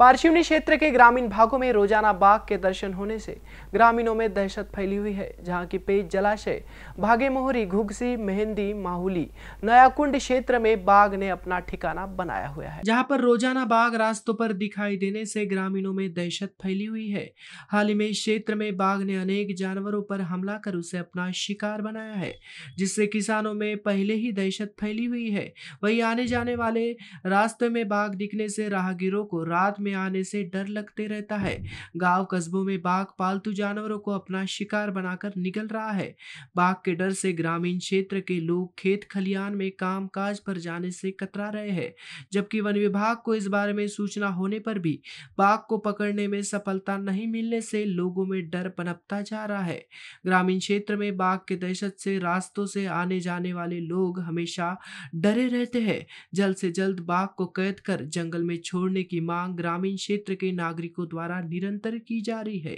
पार्शिवनी क्षेत्र के ग्रामीण भागों में रोजाना बाघ के दर्शन होने से ग्रामीणों में दहशत फैली हुई है जहां की पेज जलाशय भागे मोहरी घुघसी मेहंदी माहुली नयाकुंड क्षेत्र में बाघ ने अपना ठिकाना बनाया हुआ है जहां पर रोजाना बाघ रास्तों पर दिखाई देने से ग्रामीणों में दहशत फैली हुई है हाल ही में क्षेत्र में बाघ ने अनेक जानवरों पर हमला कर उसे अपना शिकार बनाया है जिससे किसानों में पहले ही दहशत फैली हुई है वही आने जाने वाले रास्ते में बाघ दिखने से राहगीरों को रात में में आने से डर लगते रहता है गांव कस्बों में बाघ पालतू जानवरों को अपना शिकार बनाकर निकल रहा है बाघ के डर से ग्रामीण क्षेत्र के लोग खेत खलियान में काम काज पर जाने से कतरा रहे हैं जबकि वन विभाग को इस बारे में सूचना होने पर भी बाघ को पकड़ने में सफलता नहीं मिलने से लोगों में डर पनपता जा रहा है ग्रामीण क्षेत्र में बाघ के दहशत से रास्तों से आने जाने वाले लोग हमेशा डरे रहते हैं जल्द से जल्द बाघ को कैद कर जंगल में छोड़ने की मांग ग्रामीण ग्रामीण क्षेत्र के नागरिकों द्वारा निरंतर की जा रही है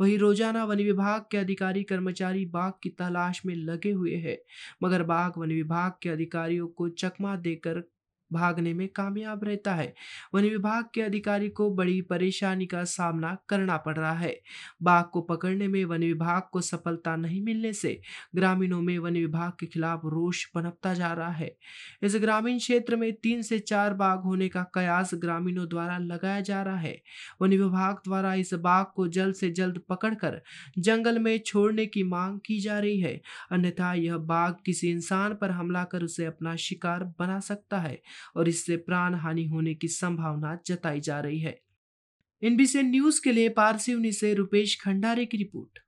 वही रोजाना वन विभाग के अधिकारी कर्मचारी बाघ की तलाश में लगे हुए हैं मगर बाघ वन विभाग के अधिकारियों को चकमा देकर भागने में कामयाब रहता है वन विभाग के अधिकारी को बड़ी परेशानी का सामना करना पड़ रहा है बाघ को पकड़ने में वन विभाग को सफलता नहीं मिलने से ग्रामीणों में वन विभाग के खिलाफ रोष पनपता जा रहा है इस ग्रामीण क्षेत्र में तीन से चार बाघ होने का कयास ग्रामीणों द्वारा लगाया जा रहा है वन विभाग द्वारा इस बाघ को जल्द से जल्द पकड़कर जंगल में छोड़ने की मांग की जा रही है अन्यथा यह बाघ किसी इंसान पर हमला कर उसे अपना शिकार बना सकता है और इससे प्राण हानि होने की संभावना जताई जा रही है एनबीसी न्यूज के लिए पारसी से रूपेश खंडारे की रिपोर्ट